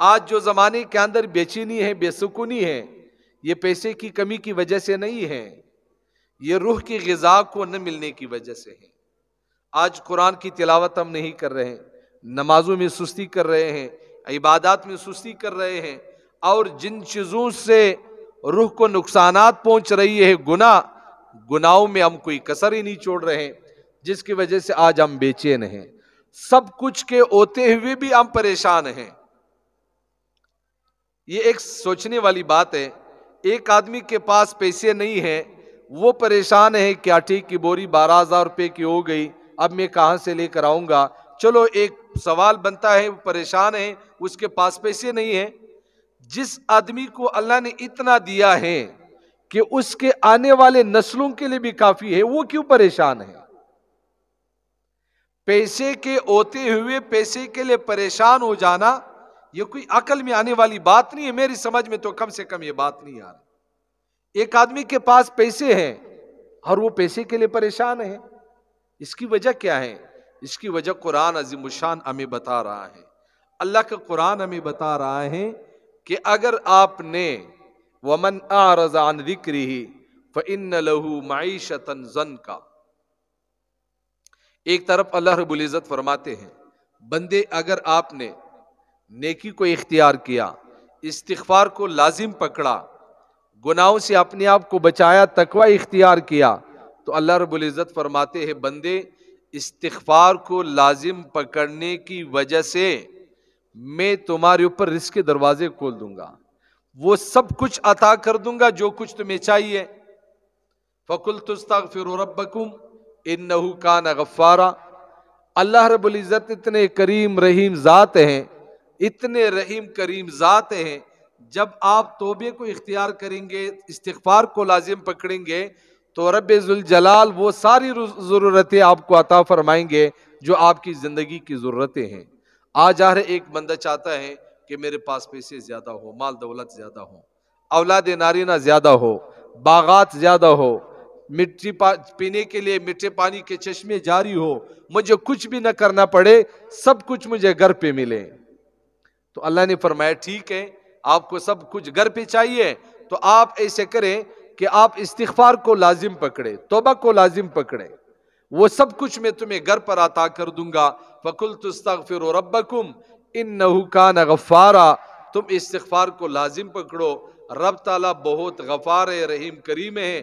आज जो ज़माने के अंदर बेचैनी है बेसुकूनी है ये पैसे की कमी की वजह से नहीं है ये रूह की गजा को न मिलने की वजह से है आज कुरान की तिलावत हम नहीं कर रहे हैं नमाजों में सुस्ती कर रहे हैं इबादत में सुस्ती कर रहे हैं और जिन चीज़ों से रूह को नुकसान पहुंच रही है गुना गुनाहों में हम कोई कसर ही नहीं छोड़ रहे हैं जिसकी वजह से आज हम बेचैन हैं सब कुछ के होते हुए भी हम परेशान हैं ये एक सोचने वाली बात है एक आदमी के पास पैसे नहीं है वो परेशान है क्या ठीक की बोरी बारह हज़ार रुपये की हो गई अब मैं कहाँ से लेकर आऊँगा चलो एक सवाल बनता है वो परेशान है उसके पास पैसे नहीं है जिस आदमी को अल्लाह ने इतना दिया है कि उसके आने वाले नस्लों के लिए भी काफ़ी है वो क्यों परेशान है पैसे के होते हुए पैसे के लिए परेशान हो जाना ये कोई अकल में आने वाली बात नहीं है मेरी समझ में तो कम से कम ये बात नहीं आ रही एक आदमी के पास पैसे हैं और वो पैसे के लिए परेशान है इसकी वजह क्या है इसकी वजह कुरान अजीमुशान हमें बता रहा है अल्लाह का कुरान हमें बता रहा है कि अगर आपने वमन आरजान जिक्री फ़िन लहू माईशत जन का एक तरफ अल्लाह इजत फरमाते हैं बंदे अगर आपने नेकी को इख्तियार किया इस्तफार को लाजिम पकड़ा गुनाहों से अपने आप को बचाया तकवा इख्तियार किया तो अल्लाह रबुल्ज़त फरमाते हैं बंदे इस्तार को लाजिम पकड़ने की वजह से मैं तुम्हारे ऊपर रिस्क के दरवाजे खोल दूंगा वो सब कुछ अता कर दूंगा जो कुछ तुम्हें चाहिए फ़कुल तुस्ता फिर रबकुम इन नहू का गफ़ारा अल्लाह रबुल्ज़त इतने करीम रहीम ज़ात हैं इतने रहीम करीम ज़ात हैं जब आप तोबे को इख्तियार करेंगे इस्तफार को लाजिम पकड़ेंगे तो रबाल वो सारी ज़रूरतें आपको अता फरमाएंगे जो आपकी ज़िंदगी की ज़रूरतें हैं आज रहे एक बंदा चाहता है कि मेरे पास पैसे ज़्यादा हो माल दौलत ज़्यादा हो औलाद नारीना ज़्यादा हो बागात ज़्यादा हो मिट्टी पीने के लिए मीठे पानी के चश्मे जारी हो मुझे कुछ भी न करना पड़े सब कुछ मुझे घर पे मिले तो अल्लाह ने फरमाया ठीक है आपको सब कुछ घर पे चाहिए तो आप ऐसे करें कि आप इस्तिगफार को लाजिम पकड़े तोबा को लाजिम पकड़े वो सब कुछ मैं तुम्हें घर पर अता कर दूंगा फ़कुल तुस्तक रबकुम इन गफ़ारा तुम इस्तफार को लाजिम पकड़ो रब ताला बहुत गफ़ार है रहीम करीम है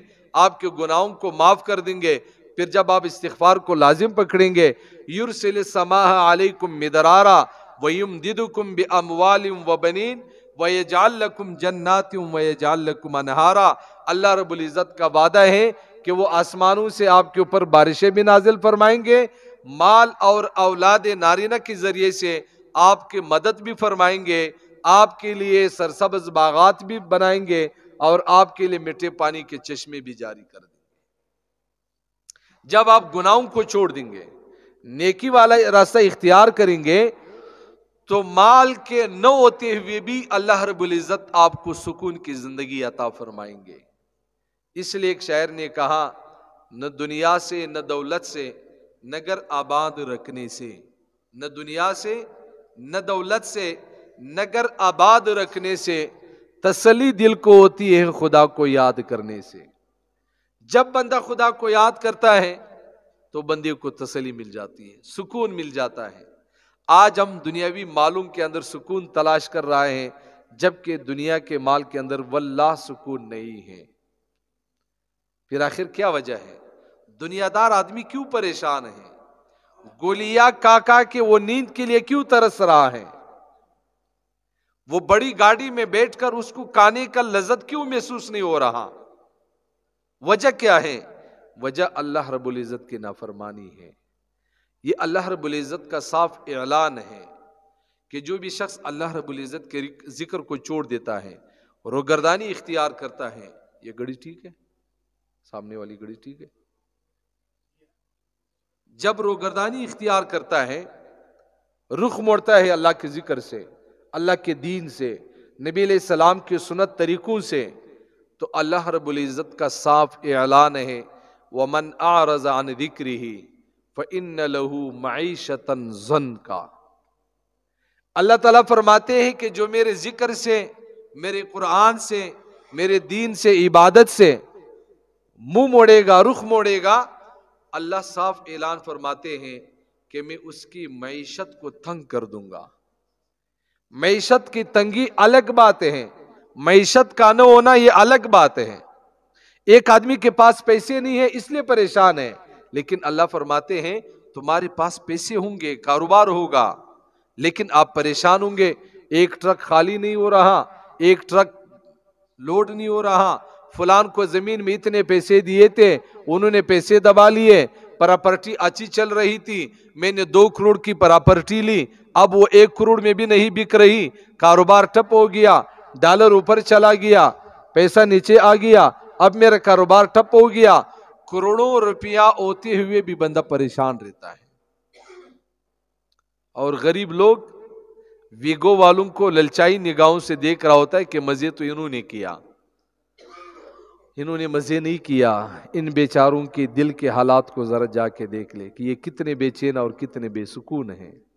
आपके गुनाहों को माफ़ कर देंगे फिर जब आप इस्तार को लाजिम पकड़ेंगे युरसिल समाह आलकुम मिदरारा वयुम दिदुकुम बे अमवालिम व बनीन व जालकुम व अनहारा अल्लाह का वादा है कि वो आसमानों से आपके ऊपर बारिशें भी नाजिल फरमाएंगे माल और औलाद नारिना के ज़रिए से आपकी मदद भी फरमाएंगे आपके लिए सरसब्ज बागात भी बनाएंगे और आपके लिए मीठे पानी के चश्मे भी जारी कर देंगे जब आप गुनाहों को छोड़ देंगे नेकी वाला रास्ता इख्तियार करेंगे तो माल के न होते हुए भी अल्लाह रबुल्ज़त आपको सुकून की ज़िंदगी अता फरमाएंगे इसलिए एक शायर ने कहा न दुनिया से न दौलत से नगर आबाद रखने से न दुनिया से न दौलत से नगर आबाद रखने से तसली दिल को होती है खुदा को याद करने से जब बंदा खुदा को याद करता है तो बंदे को तसली मिल जाती है सुकून मिल जाता है आज हम दुनियावी मालूम के अंदर सुकून तलाश कर रहे हैं जबकि दुनिया के माल के अंदर वल्लाह सुकून नहीं है फिर आखिर क्या वजह है दुनियादार आदमी क्यों परेशान है गोलिया काका के वो नींद के लिए क्यों तरस रहा है वो बड़ी गाड़ी में बैठकर उसको काने का लजत क्यों महसूस नहीं हो रहा वजह क्या है वजह अल्लाह रबुल इज़्ज़त की नाफरमानी है ये अल्लाह रबुल्ज़त का साफ ऐलान है कि जो भी शख्स अल्लाह रबुल्ज़त के ज़िक्र को छोड़ देता है और रोगरदानी इख्तियार करता है ये घड़ी ठीक है सामने वाली घड़ी ठीक है जब रोगरदानी इख्तियार करता है रुख मोड़ता है अल्लाह के ज़िक्र से अल्लाह के दीन से नबी सलाम के सुनत तरीक़ों से तो अल्लाह रबुल्ज़त का साफ ऐलान है वमन आ ज़िक्र ही इन लहू मीशतन जन का अल्लाह ताला फरमाते हैं कि जो मेरे जिक्र से मेरे कुरान से मेरे दीन से इबादत से मुंह मोड़ेगा रुख मोड़ेगा अल्लाह साफ ऐलान फरमाते हैं कि मैं उसकी मीशत को तंग कर दूंगा मीशत की तंगी अलग बात है मीशत का न होना ये अलग बात है एक आदमी के पास पैसे नहीं है इसलिए परेशान है लेकिन अल्लाह फरमाते हैं तुम्हारे पास पैसे होंगे कारोबार होगा लेकिन आप परेशान होंगे एक ट्रक खाली नहीं हो रहा एक ट्रक लोड नहीं हो रहा फलान को ज़मीन में इतने पैसे दिए थे उन्होंने पैसे दबा लिए प्रॉपर्टी अच्छी चल रही थी मैंने दो करोड़ की प्रॉपर्टी ली अब वो एक करोड़ में भी नहीं बिक रही कारोबार ठप हो गया डॉलर ऊपर चला गया पैसा नीचे आ गया अब मेरा कारोबार ठप हो गया करोड़ों रुपया होते हुए भी बंदा परेशान रहता है और गरीब लोग वीगो वालों को ललचाई निगाहों से देख रहा होता है कि मजे तो इन्होंने किया इन्होंने मजे नहीं किया इन बेचारों के दिल के हालात को जरा जाके देख ले कि ये कितने बेचैन और कितने बेसुकून हैं